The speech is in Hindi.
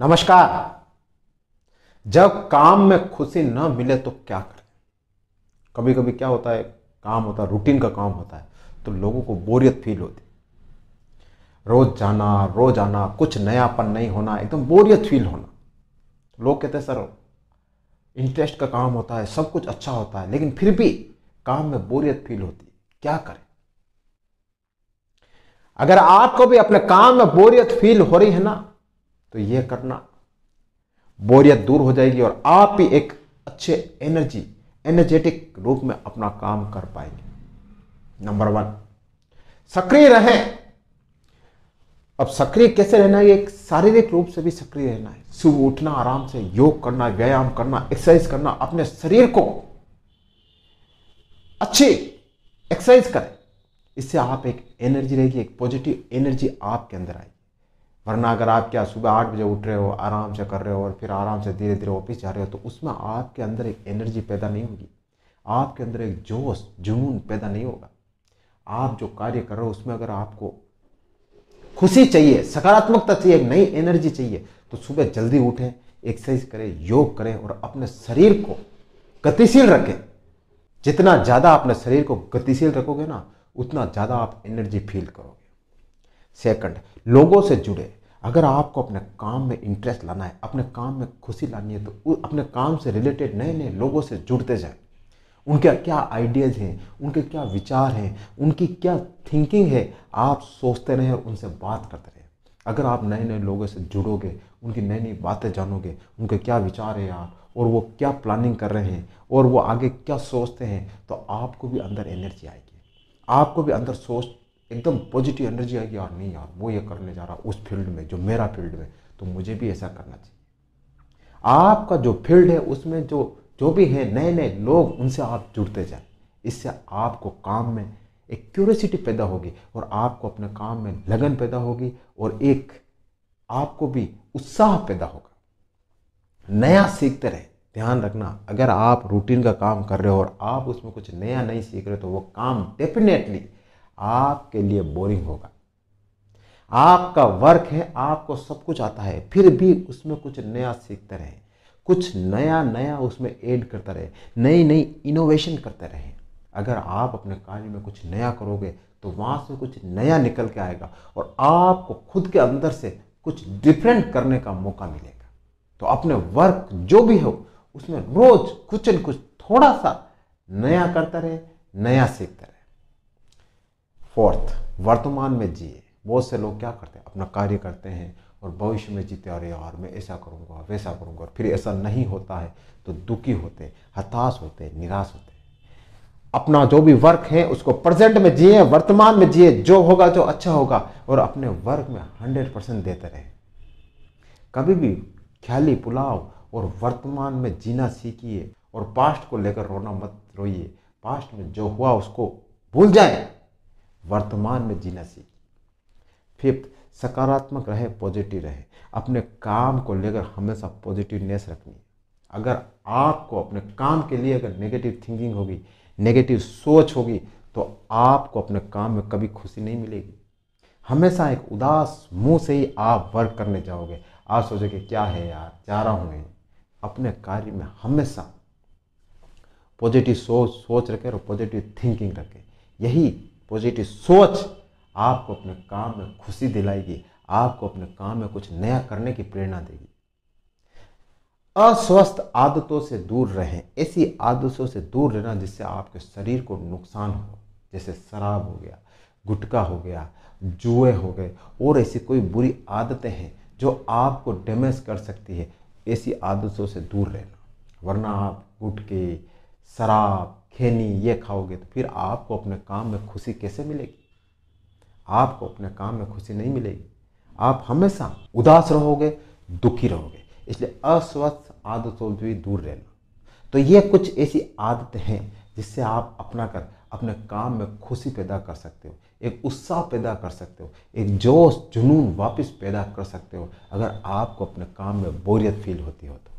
नमस्कार जब काम में खुशी न मिले तो क्या करें कभी कभी क्या होता है काम होता है रूटीन का काम होता है तो लोगों को बोरियत फील होती रोज जाना रोज आना कुछ नयापन नहीं होना एकदम बोरियत फील होना लोग कहते हैं सर इंटरेस्ट का काम होता है सब कुछ अच्छा होता है लेकिन फिर भी काम में बोरियत फील होती है क्या करें अगर आपको भी अपने काम में बोरियत फील हो रही है ना तो यह करना बोरियत दूर हो जाएगी और आप ही एक अच्छे एनर्जी एनर्जेटिक रूप में अपना काम कर पाएंगे नंबर वन सक्रिय रहें अब सक्रिय कैसे रहना है एक शारीरिक रूप से भी सक्रिय रहना है सुबह उठना आराम से योग करना व्यायाम करना एक्सरसाइज करना अपने शरीर को अच्छी एक्सरसाइज करें इससे आप एक एनर्जी रहेगी एक पॉजिटिव एनर्जी आपके अंदर आएगी वरना अगर आप क्या सुबह आठ बजे उठ रहे हो आराम से कर रहे हो और फिर आराम से धीरे धीरे ऑफिस जा रहे हो तो उसमें आपके अंदर एक एनर्जी पैदा नहीं होगी आपके अंदर एक जोश जुनून पैदा नहीं होगा आप जो कार्य कर रहे हो उसमें अगर आपको खुशी चाहिए सकारात्मकता चाहिए एक नई एनर्जी चाहिए तो सुबह जल्दी उठें एक्सरसाइज करें योग करें और अपने शरीर को गतिशील रखें जितना ज़्यादा अपने शरीर को गतिशील रखोगे ना उतना ज़्यादा आप एनर्जी फील करोगे सेकंड लोगों से जुड़े अगर आपको अपने काम में इंटरेस्ट लाना है अपने काम में खुशी लानी है तो अपने काम से रिलेटेड नए नए लोगों से जुड़ते जाएं उनके क्या आइडियाज़ हैं उनके क्या विचार हैं उनकी क्या थिंकिंग है आप सोचते रहें और उनसे बात करते रहें अगर आप नए नए लोगों से जुड़ोगे उनकी नई नई बातें जानोगे उनके क्या विचार है आप और वो क्या प्लानिंग कर रहे हैं और वो आगे क्या सोचते हैं तो आपको भी अंदर एनर्जी आएगी आपको भी अंदर सोच एकदम पॉजिटिव एनर्जी आएगी यार नहीं यार वो ये करने जा रहा उस फील्ड में जो मेरा फील्ड में तो मुझे भी ऐसा करना चाहिए आपका जो फील्ड है उसमें जो जो भी है नए नए लोग उनसे आप जुड़ते जाए इससे आपको काम में एक क्यूरियसिटी पैदा होगी और आपको अपने काम में लगन पैदा होगी और एक आपको भी उत्साह पैदा होगा नया सीखते रहे ध्यान रखना अगर आप रूटीन का काम कर रहे हो और आप उसमें कुछ नया नहीं सीख रहे तो वो काम डेफिनेटली आपके लिए बोरिंग होगा आपका वर्क है आपको सब कुछ आता है फिर भी उसमें कुछ नया सीखते रहे कुछ नया नया उसमें ऐड करते रहे नई नई इनोवेशन करते रहे अगर आप अपने कार्य में कुछ नया करोगे तो वहाँ से कुछ नया निकल के आएगा और आपको खुद के अंदर से कुछ डिफरेंट करने का मौका मिलेगा तो अपने वर्क जो भी हो उसमें रोज कुछ न कुछ थोड़ा सा नया करता रहे नया सीखता रहे फोर्थ वर्तमान में जिए बहुत से लोग क्या करते हैं अपना कार्य करते हैं और भविष्य में जीते और यार मैं ऐसा करूँगा वैसा करूँगा और फिर ऐसा नहीं होता है तो दुखी होते हताश होते निराश होते अपना जो भी वर्क है उसको प्रेजेंट में जिए वर्तमान में जिए जो होगा जो अच्छा होगा और अपने वर्क में हंड्रेड परसेंट देते रहे कभी भी ख्याली पुलाव और वर्तमान में जीना सीखिए और पास्ट को लेकर रोना मत रोइए पास्ट में जो हुआ उसको भूल जाए वर्तमान में जीना सीखें फिफ्थ सकारात्मक रहे पॉजिटिव रहे अपने काम को लेकर हमेशा पॉजिटिवनेस रखनी है अगर आपको अपने काम के लिए अगर नेगेटिव थिंकिंग होगी नेगेटिव सोच होगी तो आपको अपने काम में कभी खुशी नहीं मिलेगी हमेशा एक उदास मुंह से ही आप वर्क करने जाओगे आप सोचोगे क्या है यार जा रहा हूँ मैं अपने कार्य में हमेशा पॉजिटिव सोच सोच रखें और पॉजिटिव थिंकिंग रखें यही पॉजिटिव सोच आपको अपने काम में खुशी दिलाएगी आपको अपने काम में कुछ नया करने की प्रेरणा देगी अस्वस्थ आदतों से दूर रहें ऐसी आदतों से दूर रहना जिससे आपके शरीर को नुकसान हो जैसे शराब हो गया गुटखा हो गया जुए हो गए और ऐसी कोई बुरी आदतें हैं जो आपको डैमेज कर सकती है ऐसी आदतों से दूर रहना वरना आप गुटके शराब खैनी ये खाओगे तो फिर आपको अपने काम में खुशी कैसे मिलेगी आपको अपने काम में खुशी नहीं मिलेगी आप हमेशा उदास रहोगे दुखी रहोगे इसलिए अस्वस्थ आदतों भी दूर रहना तो ये कुछ ऐसी आदतें हैं जिससे आप अपना कर अपने काम में खुशी पैदा कर सकते हो एक उत्साह पैदा कर सकते हो एक जोश जुनून वापस पैदा कर सकते हो अगर आपको अपने काम में बोरियत फील होती हो तो